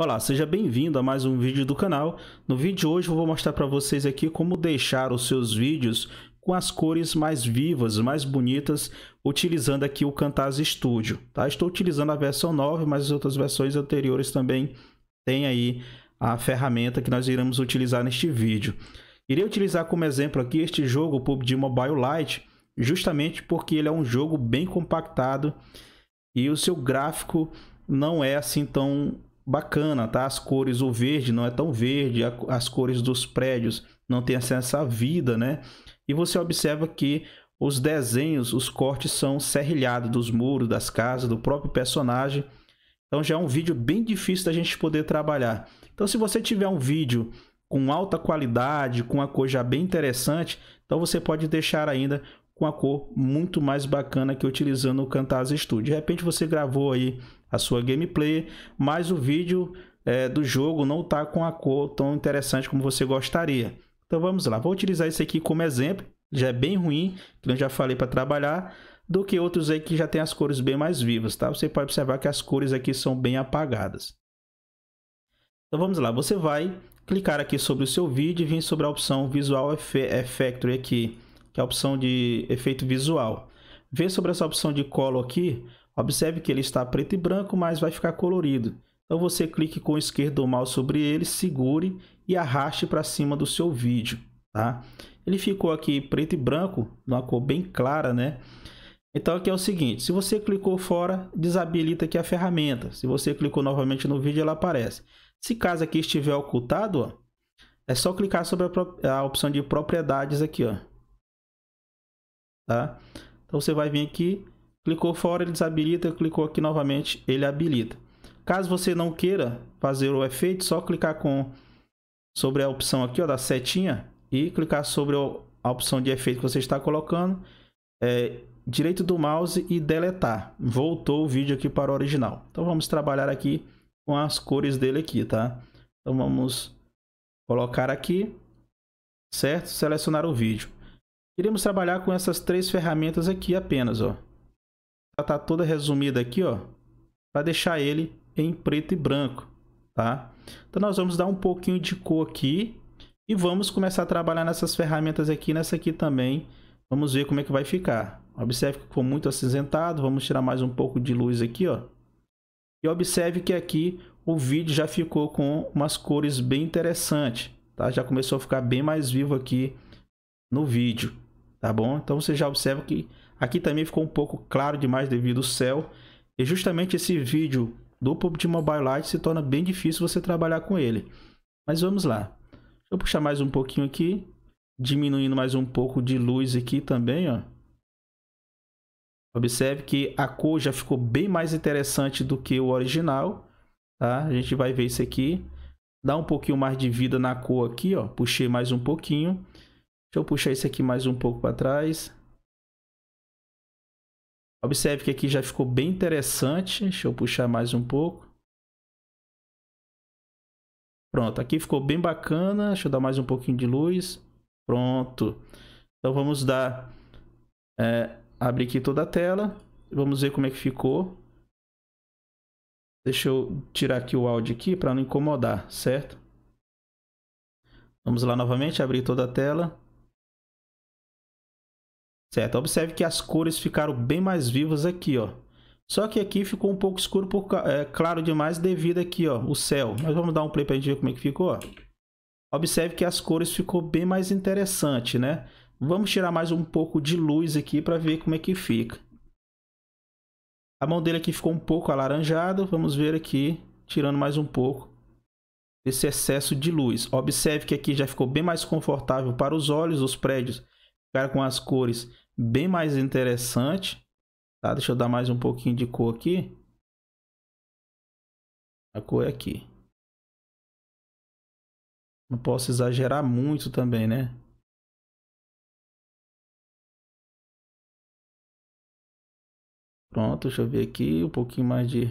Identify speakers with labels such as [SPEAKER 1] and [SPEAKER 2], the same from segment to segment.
[SPEAKER 1] Olá, seja bem-vindo a mais um vídeo do canal. No vídeo de hoje eu vou mostrar para vocês aqui como deixar os seus vídeos com as cores mais vivas, mais bonitas, utilizando aqui o Camtasia Studio. Tá? Estou utilizando a versão 9, mas as outras versões anteriores também tem aí a ferramenta que nós iremos utilizar neste vídeo. Irei utilizar como exemplo aqui este jogo PUBG Mobile Lite, justamente porque ele é um jogo bem compactado e o seu gráfico não é assim tão bacana, tá? As cores, o verde não é tão verde, as cores dos prédios não tem acesso à vida, né? E você observa que os desenhos, os cortes são serrilhados dos muros, das casas, do próprio personagem. Então já é um vídeo bem difícil da gente poder trabalhar. Então se você tiver um vídeo com alta qualidade, com uma cor já bem interessante, então você pode deixar ainda com a cor muito mais bacana que utilizando o Camtasia Studio. De repente você gravou aí a sua gameplay, mas o vídeo é, do jogo não está com a cor tão interessante como você gostaria. Então vamos lá, vou utilizar esse aqui como exemplo, já é bem ruim, que eu já falei para trabalhar, do que outros aí que já tem as cores bem mais vivas, tá? Você pode observar que as cores aqui são bem apagadas. Então vamos lá, você vai clicar aqui sobre o seu vídeo e vir sobre a opção Visual Effectory aqui, que é a opção de efeito visual. Vê sobre essa opção de colo aqui, Observe que ele está preto e branco, mas vai ficar colorido. Então você clique com o esquerdo do mouse sobre ele, segure e arraste para cima do seu vídeo, tá? Ele ficou aqui preto e branco, uma cor bem clara, né? Então aqui é o seguinte, se você clicou fora, desabilita aqui a ferramenta. Se você clicou novamente no vídeo, ela aparece. Se caso aqui estiver ocultado, ó, é só clicar sobre a, a, opção de propriedades aqui, ó. Tá? Então você vai vir aqui Clicou fora, ele desabilita. Clicou aqui novamente, ele habilita. Caso você não queira fazer o efeito, só clicar com sobre a opção aqui ó, da setinha e clicar sobre a opção de efeito que você está colocando. É, direito do mouse e deletar. Voltou o vídeo aqui para o original. Então vamos trabalhar aqui com as cores dele aqui, tá? Então vamos colocar aqui, certo? Selecionar o vídeo. Iremos trabalhar com essas três ferramentas aqui apenas, ó tá toda resumida aqui, ó, para deixar ele em preto e branco, tá? Então nós vamos dar um pouquinho de cor aqui e vamos começar a trabalhar nessas ferramentas aqui, nessa aqui também. Vamos ver como é que vai ficar. Observe que ficou muito acinzentado, vamos tirar mais um pouco de luz aqui, ó. E observe que aqui o vídeo já ficou com umas cores bem interessantes, tá? Já começou a ficar bem mais vivo aqui no vídeo, tá bom? Então você já observa que Aqui também ficou um pouco claro demais devido ao céu. E justamente esse vídeo do PUBG Mobile Lite se torna bem difícil você trabalhar com ele. Mas vamos lá. Deixa eu puxar mais um pouquinho aqui. Diminuindo mais um pouco de luz aqui também, ó. Observe que a cor já ficou bem mais interessante do que o original, tá? A gente vai ver isso aqui. Dá um pouquinho mais de vida na cor aqui, ó. Puxei mais um pouquinho. Deixa eu puxar isso aqui mais um pouco para trás. Observe que aqui já ficou bem interessante. Deixa eu puxar mais um pouco. Pronto, aqui ficou bem bacana. Deixa eu dar mais um pouquinho de luz. Pronto. Então vamos dar... É, abrir aqui toda a tela. Vamos ver como é que ficou. Deixa eu tirar aqui o áudio aqui para não incomodar, certo? Vamos lá novamente, abrir toda a tela. Certo, observe que as cores ficaram bem mais vivas aqui, ó. Só que aqui ficou um pouco escuro, por, é, claro demais devido aqui, ó, o céu. Mas vamos dar um play para a gente ver como é que ficou, ó. Observe que as cores ficou bem mais interessante, né? Vamos tirar mais um pouco de luz aqui para ver como é que fica. A mão dele aqui ficou um pouco alaranjada. Vamos ver aqui, tirando mais um pouco desse excesso de luz. Observe que aqui já ficou bem mais confortável para os olhos, os prédios Cara com as cores bem mais interessante. Tá? Deixa eu dar mais um pouquinho de cor aqui. A cor é aqui. Não posso exagerar muito também, né? Pronto, deixa eu ver aqui um pouquinho mais de,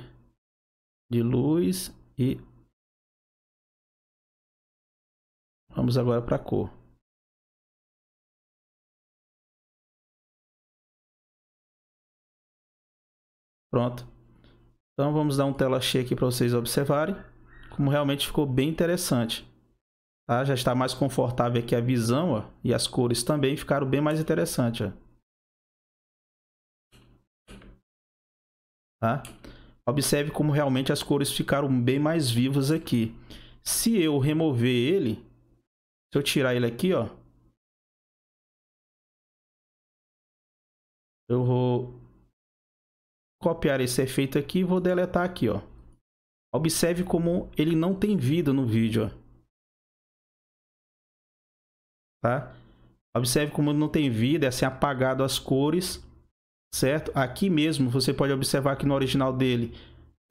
[SPEAKER 1] de luz e vamos agora para a cor. Pronto. Então vamos dar um tela cheia aqui para vocês observarem como realmente ficou bem interessante. Tá? Já está mais confortável aqui a visão ó, e as cores também ficaram bem mais interessantes. Ó. Tá? Observe como realmente as cores ficaram bem mais vivas aqui. Se eu remover ele, se eu tirar ele aqui, ó, eu vou copiar esse efeito aqui e vou deletar aqui, ó. Observe como ele não tem vida no vídeo, ó. Tá? Observe como não tem vida, é assim apagado as cores, certo? Aqui mesmo você pode observar que no original dele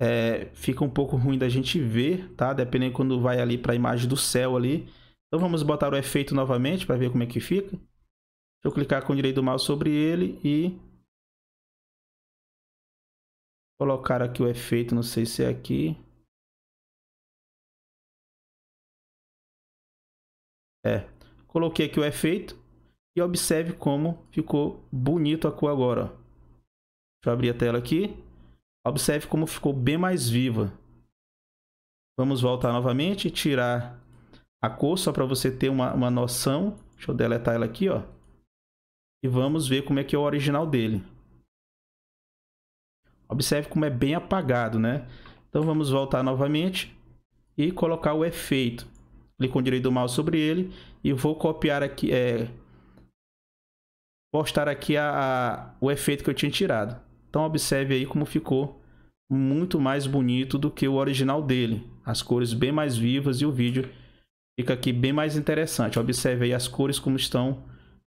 [SPEAKER 1] é, fica um pouco ruim da gente ver, tá? Dependendo quando vai ali para a imagem do céu ali. Então vamos botar o efeito novamente para ver como é que fica. Deixa eu clicar com o direito do mouse sobre ele e Colocar aqui o efeito, não sei se é aqui. É. Coloquei aqui o efeito e observe como ficou bonito a cor agora. Deixa eu abrir a tela aqui. Observe como ficou bem mais viva. Vamos voltar novamente, tirar a cor só para você ter uma, uma noção. Deixa eu deletar ela aqui, ó. E vamos ver como é que é o original dele. Observe como é bem apagado, né? Então vamos voltar novamente e colocar o efeito. Clico com o direito mouse sobre ele e vou copiar aqui, é, postar aqui a, a, o efeito que eu tinha tirado. Então observe aí como ficou muito mais bonito do que o original dele. As cores bem mais vivas e o vídeo fica aqui bem mais interessante. Observe aí as cores como estão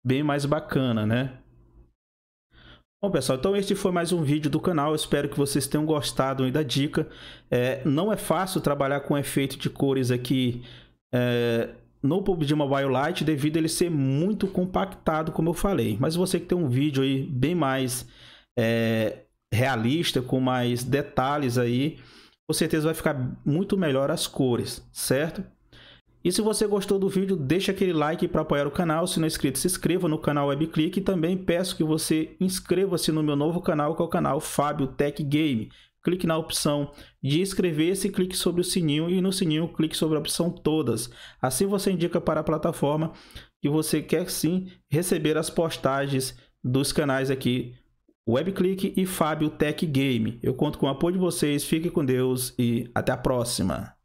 [SPEAKER 1] bem mais bacana, né? Bom pessoal, então este foi mais um vídeo do canal, Eu espero que vocês tenham gostado da dica. É, não é fácil trabalhar com efeito de cores aqui é, no PUBG Mobile Lite devido a ele ser muito compactado, como eu falei. Mas você que tem um vídeo aí bem mais é, realista, com mais detalhes aí, com certeza vai ficar muito melhor as cores, certo? E se você gostou do vídeo, deixa aquele like para apoiar o canal. Se não é inscrito, se inscreva no canal WebClick. E também peço que você inscreva-se no meu novo canal, que é o canal Fábio Tech Game. Clique na opção de inscrever-se, clique sobre o sininho e no sininho clique sobre a opção todas. Assim você indica para a plataforma que você quer sim receber as postagens dos canais aqui WebClick e Fábio Tech Game. Eu conto com o apoio de vocês, fique com Deus e até a próxima.